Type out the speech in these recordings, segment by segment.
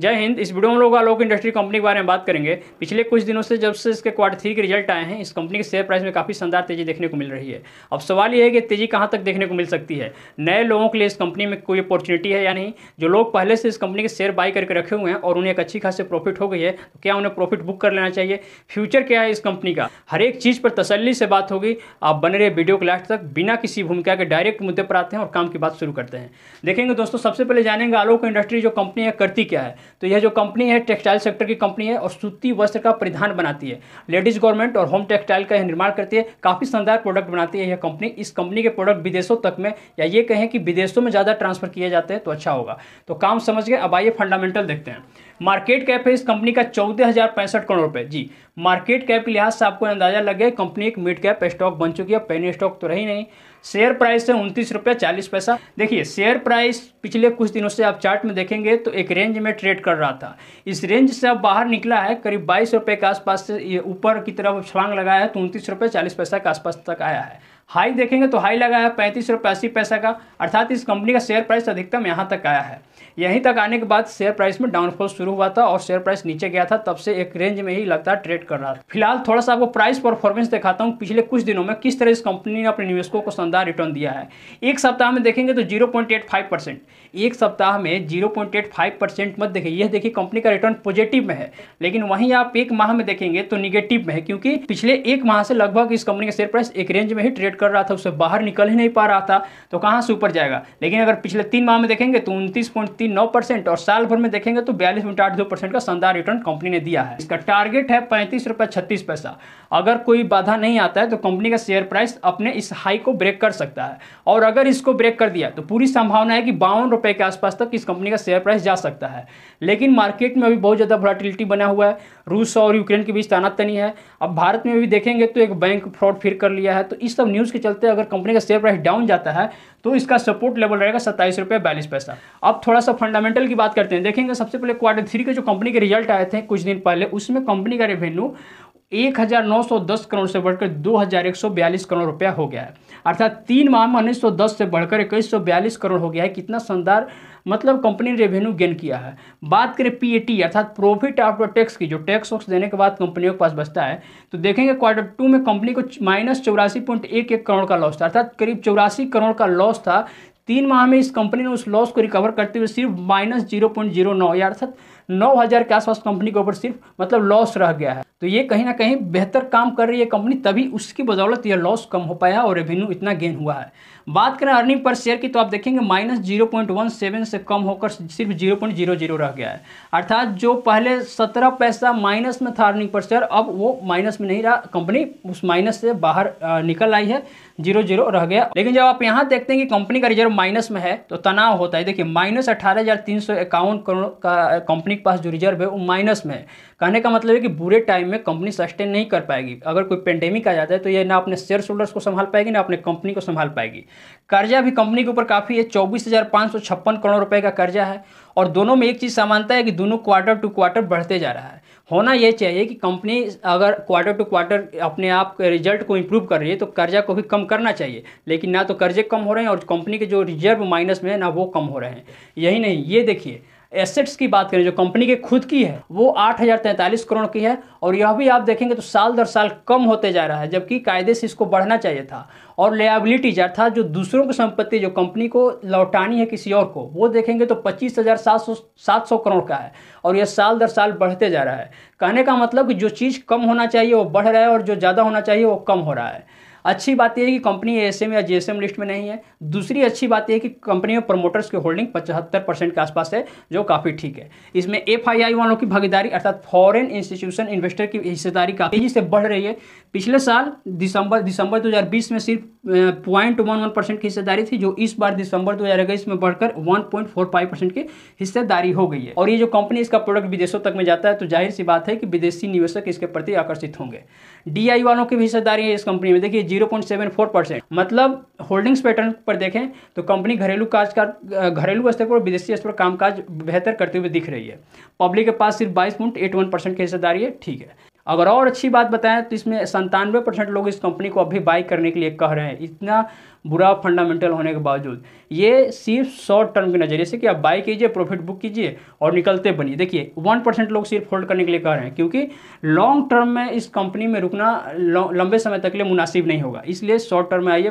जय हिंद इस वीडियो में लोग आलोक इंडस्ट्री कंपनी के बारे में बात करेंगे पिछले कुछ दिनों से जब से इसके क्वार्टर थ्री के रिजल्ट आए हैं इस कंपनी के शेयर प्राइस में काफ़ी शानदार तेजी देखने को मिल रही है अब सवाल यह है कि तेजी कहां तक देखने को मिल सकती है नए लोगों के लिए इस कंपनी में कोई अपॉर्चुनिटी है या नहीं जो लोग पहले से इस कंपनी के शेयर बाई करके रखे हुए हैं और उन्हें एक अच्छी खासी प्रॉफिट हो गई है तो क्या उन्हें प्रॉफिट बुक कर लेना चाहिए फ्यूचर क्या है इस कंपनी का हर एक चीज़ पर तसली से बात होगी आप बने रहे वीडियो के लास्ट तक बिना किसी भूमिका के डायरेक्ट मुद्दे पर आते हैं और काम की बात शुरू करते हैं देखेंगे दोस्तों सबसे पहले जानेंगे आलोक इंडस्ट्री जो कंपनी है करती क्या है तो यह जो कंपनी है टेक्सटाइल सेक्टर की कंपनी है और सूती वस्त्र का परिधान बनाती है लेडीज गवर्नमेंट और होम टेक्सटाइल का निर्माण करती है काफ़ी शानदार प्रोडक्ट बनाती है यह कंपनी इस कंपनी के प्रोडक्ट विदेशों तक में या ये कहें कि विदेशों में ज़्यादा ट्रांसफर किए जाते हैं तो अच्छा होगा तो काम समझ गए अब आइए फंडामेंटल देखते हैं मार्केट कैप है इस कंपनी का चौदह हज़ार पैंसठ करोड़ रुपए जी मार्केट कैप के लिहाज से आपको अंदाजा लग गया कंपनी एक मिड कैप स्टॉक बन चुकी है पेनी स्टॉक तो रही नहीं शेयर प्राइस है उनतीस रुपये चालीस पैसा देखिए शेयर प्राइस पिछले कुछ दिनों से आप चार्ट में देखेंगे तो एक रेंज में ट्रेड कर रहा था इस रेंज से अब बाहर निकला है करीब बाईस रुपये के आसपास से ये ऊपर की तरफ छलांग लगाया है तो उनतीस रुपये चालीस पैसा के आसपास तक आया है हाई देखेंगे तो हाई लगाया है पैंतीस रुपये अस्सी पैसा का अर्थात इस कंपनी का शेयर प्राइस अधिकतम यहाँ तक आया है यहीं तक आने के बाद शेयर प्राइस में डाउनफॉल शुरू हुआ था और शेयर प्राइस नीचे गया था तब से एक रेंज में ही लगातार ट्रेड कर रहा था फिलहाल थोड़ा सा आपको प्राइस परफॉर्मेंस दिखाता हूँ पिछले कुछ दिनों में किस तरह इस कंपनी ने अपने निवेशकों को शानदार रिटर्न दिया है एक सप्ताह में देखेंगे तो जीरो एक सप्ताह में जीरो मत देखिए यह देखिए कंपनी का रिटर्न पॉजिटिव में है लेकिन वहीं आप एक माह में देखेंगे तो निगेटिव में है क्योंकि पिछले एक माह से लगभग इस कंपनी का शेयर प्राइस एक रेंज में ही ट्रेड कर रहा था उससे बाहर निकल ही नहीं पा रहा था तो कहाँ से ऊपर जाएगा लेकिन अगर पिछले तीन माह में देखेंगे तो उनतीस तीन नौ परसेंट और साल भर में देखेंगे तो बयालीस पॉइंट आठ दो परसेंट का शानदार रिटर्न कंपनी ने दिया है इसका टारगेट है पैंतीस रुपये छत्तीस पैसा अगर कोई बाधा नहीं आता है तो कंपनी का शेयर प्राइस अपने इस हाई को ब्रेक कर सकता है और अगर इसको ब्रेक कर दिया तो पूरी संभावना है कि बावन रुपये के आसपास तक इस कंपनी का शेयर प्राइस जा सकता है लेकिन मार्केट में अभी बहुत ज़्यादा वोलाटिलिटी बना हुआ है रूस और यूक्रेन के बीच तनातनी है अब भारत में भी देखेंगे तो एक बैंक फ्रॉड फिर कर लिया है तो इस सब न्यूज़ के चलते अगर कंपनी का शेयर प्राइस डाउन जाता है तो इसका सपोर्ट लेवल रहेगा सत्ताईस रुपये बयालीस पैसा अब थोड़ा सा फंडामेंटल की बात करते हैं देखेंगे सबसे पहले क्वार्टर थ्री के जो कंपनी के रिजल्ट आए थे कुछ दिन पहले उसमें कंपनी का रेवेन्यू 1910 करोड़ से बढ़कर 2142 करोड़ रुपया हो गया है अर्थात तीन माह में उन्नीस से बढ़कर इक्कीस करोड़ हो गया है कितना शानदार मतलब कंपनी ने रेवेन्यू गेन किया है बात करें पीएटी e अर्थात प्रॉफिट आफ्टर टैक्स की जो टैक्स वक्स देने के बाद कंपनियों के पास बचता है तो देखेंगे क्वार्टर टू में कंपनी को माइनस चौरासी पॉइंट एक एक करोड़ का लॉस था अर्थात करीब चौरासी करोड़ का लॉस था तीन माह में इस कंपनी ने उस लॉस को रिकवर करते हुए सिर्फ माइनस जीरो पॉइंट जीरो नौ या अर्थात नौ हज़ार के आसपास कंपनी के ऊपर सिर्फ मतलब लॉस रह गया है तो ये कहीं ना कहीं बेहतर काम कर रही है कंपनी तभी उसकी बदौलत यह लॉस कम हो पाया और रेवेन्यू इतना गेन हुआ है बात करें अर्निंग पर शेयर की तो आप देखेंगे minus zero point one seven से कम होकर सिर्फ जीरो पॉइंट जीरो जीरो रह गया है अर्थात जो पहले सत्रह पैसा माइनस में था अर्निंग पर शेयर अब वो माइनस में नहीं रहा कंपनी उस माइनस से बाहर निकल आई है जीरो जीरो रह गया लेकिन जब आप यहाँ देखते हैं कि कंपनी का रिजर्व माइनस में है तो तनाव होता है देखिए माइनस अठारह हज़ार तीन सौ इक्यावन करोड़ का कंपनी के पास जो रिजर्व है वो माइनस में है कहने का मतलब है कि बुरे टाइम में कंपनी सस्टेन नहीं कर पाएगी अगर कोई पेंडेमिक आ जाता है तो ये ना अपने शेयर होल्डर्स को संभाल पाएगी ना अपने कंपनी को संभाल पाएगी कर्जा भी कंपनी के ऊपर काफ़ी है चौबीस हज़ार सौ छप्पन करोड़ रुपए का कर्जा है और दोनों में एक चीज़ समानता है कि दोनों क्वार्टर टू क्वार्टर बढ़ते जा रहा है होना ये चाहिए कि कंपनी अगर क्वार्टर टू क्वार्टर अपने आप के रिजल्ट को इम्प्रूव कर रही है तो कर्जा को भी कम करना चाहिए लेकिन ना तो कर्जे कम हो रहे हैं और कंपनी के जो रिजर्व माइनस में है ना वो कम हो रहे हैं यही नहीं ये देखिए एसेट्स की बात करें जो कंपनी के खुद की है वो आठ हज़ार तैंतालीस करोड़ की है और यह भी आप देखेंगे तो साल दर साल कम होते जा रहा है जबकि कायदे से इसको बढ़ना चाहिए था और लेबिलिटीज अर्थात जो दूसरों की संपत्ति जो कंपनी को लौटानी है किसी और को वो देखेंगे तो पच्चीस हज़ार सात सौ सात सौ करोड़ का है और ये साल दर साल बढ़ते जा रहा है कहने का मतलब कि जो चीज़ कम होना चाहिए वो बढ़ रहा है और जो ज़्यादा होना चाहिए वो कम हो रहा है अच्छी बात यह है कि कंपनी एस एम या जी लिस्ट में नहीं है दूसरी अच्छी बात यह है कि कंपनी में प्रमोटर्स की होल्डिंग पचहत्तर परसेंट के आसपास है जो काफ़ी ठीक है इसमें एफ वालों की भागीदारी अर्थात फॉरेन इंस्टीट्यूशन इन्वेस्टर की हिस्सेदारी काफ़ी तेजी से बढ़ रही है पिछले साल दिसंबर दिसंबर 2020 में सिर्फ पॉइंट वन वन परसेंट की हिस्सेदारी थी जो इस बार दिसंबर 2021 में बढ़कर 1.45 परसेंट की हिस्सेदारी हो गई है और ये जो कंपनी इसका प्रोडक्ट विदेशों तक में जाता है तो जाहिर सी बात है कि विदेशी निवेशक इसके प्रति आकर्षित होंगे डी वालों की भी हिस्सेदारी है इस कंपनी में देखिए जीरो मतलब होल्डिंग्स पैटर्न पर देखें तो कंपनी घरेलू काज का घरेलू स्तर पर विदेशी स्तर पर कामकाज बेहतर करते हुए दिख रही है पब्लिक के पास सिर्फ बाईस की हिस्सेदारी है ठीक है अगर और अच्छी बात बताएं तो इसमें संतानवे परसेंट लोग इस कंपनी को अभी बाई करने के लिए कह रहे हैं इतना बुरा फंडामेंटल होने के बावजूद ये सिर्फ शॉर्ट टर्म के नज़रिए से कि आप बाई कीजिए प्रॉफिट बुक कीजिए और निकलते बनिए देखिए वन परसेंट लोग सिर्फ होल्ड करने के लिए कह रहे हैं क्योंकि लॉन्ग टर्म में इस कंपनी में रुकना लंबे समय तक के लिए मुनासिब नहीं होगा इसलिए शॉर्ट टर्म में आइए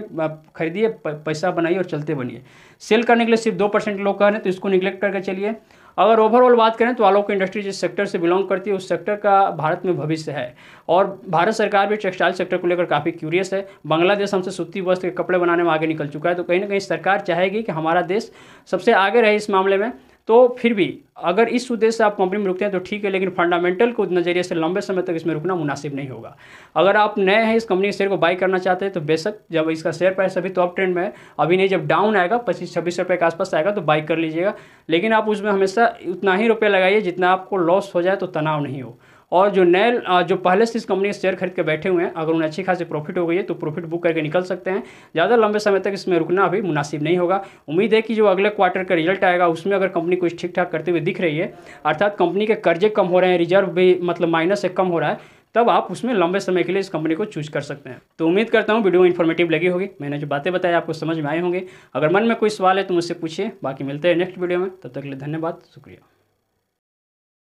खरीदिए पैसा बनाइए और चलते बनिए सेल करने के लिए सिर्फ दो परसेंट लोग कह रहे हैं तो इसको निगलेक्ट करके चलिए अगर ओवरऑल बात करें तो आलोक इंडस्ट्री जिस सेक्टर से बिलोंग करती है उस सेक्टर का भारत में भविष्य है और भारत सरकार भी टेक्सटाइल सेक्टर को लेकर काफ़ी क्यूरियस है बांग्लादेश हमसे सूती वस्त्र के कपड़े बनाने में आगे निकल चुका है तो कहीं ना कहीं सरकार चाहेगी कि हमारा देश सबसे आगे रहे इस मामले में तो फिर भी अगर इस उद्देश्य से आप कंपनी में रुकते हैं तो ठीक है लेकिन फंडामेंटल को नज़रिए से लंबे समय तक इसमें रुकना मुनासिब नहीं होगा अगर आप नए हैं इस कंपनी के शेयर को बाई करना चाहते हैं तो बेशक जब इसका शेयर प्राइस अभी तो अप ट्रेंड में है अभी नहीं जब डाउन आएगा पच्चीस छब्बीस रुपये के आसपास आएगा तो बाई कर लीजिएगा लेकिन आप उसमें हमेशा उतना ही रुपये लगाइए जितना आपको लॉस हो जाए तो तनाव नहीं हो और जो नए जो पहले से इस कंपनी के शेयर खरीद के बैठे हुए हैं अगर उन्हें अच्छी खासी प्रॉफिट हो गई है तो प्रॉफिट बुक करके निकल सकते हैं ज़्यादा लंबे समय तक इसमें रुकना अभी मुनासिब नहीं होगा उम्मीद है कि जो अगले क्वार्टर का रिजल्ट आएगा उसमें अगर कंपनी कुछ ठीक ठाक करते हुए दिख रही है अर्थात कंपनी के कर्जे कम हो रहे हैं रिजर्व भी मतलब माइनस से कम हो रहा है तब आप उसमें लंबे समय के लिए इस कंपनी को चूज कर सकते हैं तो उम्मीद करता हूँ वीडियो इन्फॉर्मेटिव लगी होगी मैंने जो बातें बताई आपको समझ में आए होंगे अगर मन में कोई सवाल है तो मुझसे पूछिए बाकी मिलते हैं नेक्स्ट वीडियो में तब तक के लिए धन्यवाद शुक्रिया